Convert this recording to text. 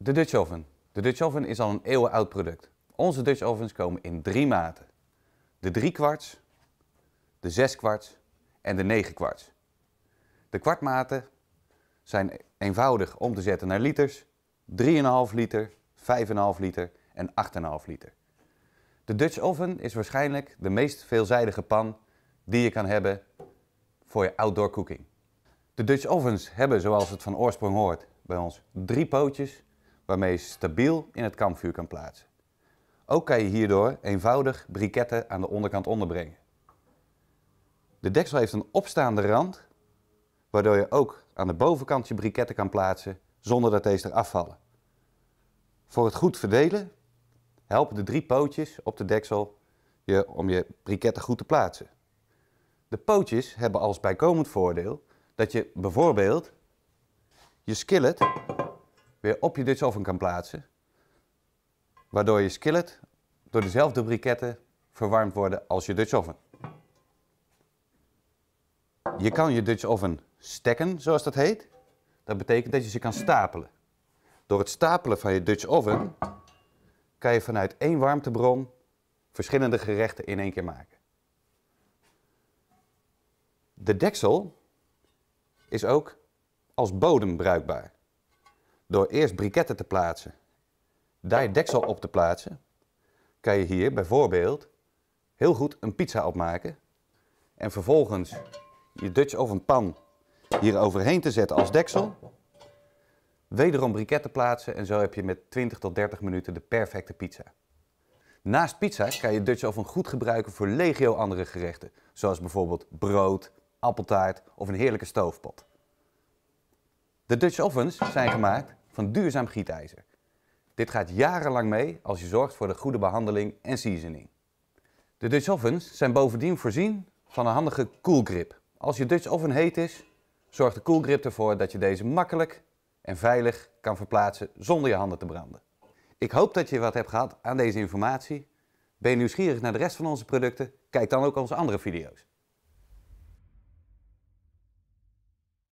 De Dutch oven. De Dutch oven is al een eeuwen oud product. Onze Dutch ovens komen in drie maten. De 3 kwarts, de 6 kwarts en de 9 kwarts. De kwartmaten zijn eenvoudig om te zetten naar liters. 3,5 liter, 5,5 liter en 8,5 liter. De Dutch oven is waarschijnlijk de meest veelzijdige pan die je kan hebben voor je outdoor cooking. De Dutch ovens hebben, zoals het van oorsprong hoort, bij ons drie pootjes waarmee je stabiel in het kampvuur kan plaatsen. Ook kan je hierdoor eenvoudig briketten aan de onderkant onderbrengen. De deksel heeft een opstaande rand, waardoor je ook aan de bovenkant je briketten kan plaatsen zonder dat deze eraf vallen. Voor het goed verdelen helpen de drie pootjes op de deksel je om je briketten goed te plaatsen. De pootjes hebben als bijkomend voordeel dat je bijvoorbeeld je skillet weer op je Dutch oven kan plaatsen. Waardoor je skillet door dezelfde briketten verwarmd worden als je Dutch oven. Je kan je Dutch oven stekken, zoals dat heet. Dat betekent dat je ze kan stapelen. Door het stapelen van je Dutch oven kan je vanuit één warmtebron verschillende gerechten in één keer maken. De deksel is ook als bodem bruikbaar. Door eerst briketten te plaatsen, daar je deksel op te plaatsen, kan je hier bijvoorbeeld heel goed een pizza opmaken. En vervolgens je Dutch oven pan hier overheen te zetten als deksel. Wederom briketten plaatsen en zo heb je met 20 tot 30 minuten de perfecte pizza. Naast pizza kan je Dutch oven goed gebruiken voor legio andere gerechten. Zoals bijvoorbeeld brood, appeltaart of een heerlijke stoofpot. De Dutch ovens zijn gemaakt van duurzaam gietijzer. Dit gaat jarenlang mee als je zorgt voor de goede behandeling en seasoning. De Dutch ovens zijn bovendien voorzien van een handige koelgrip. Als je Dutch oven heet is, zorgt de koelgrip ervoor dat je deze makkelijk en veilig kan verplaatsen zonder je handen te branden. Ik hoop dat je wat hebt gehad aan deze informatie. Ben je nieuwsgierig naar de rest van onze producten? Kijk dan ook onze andere video's.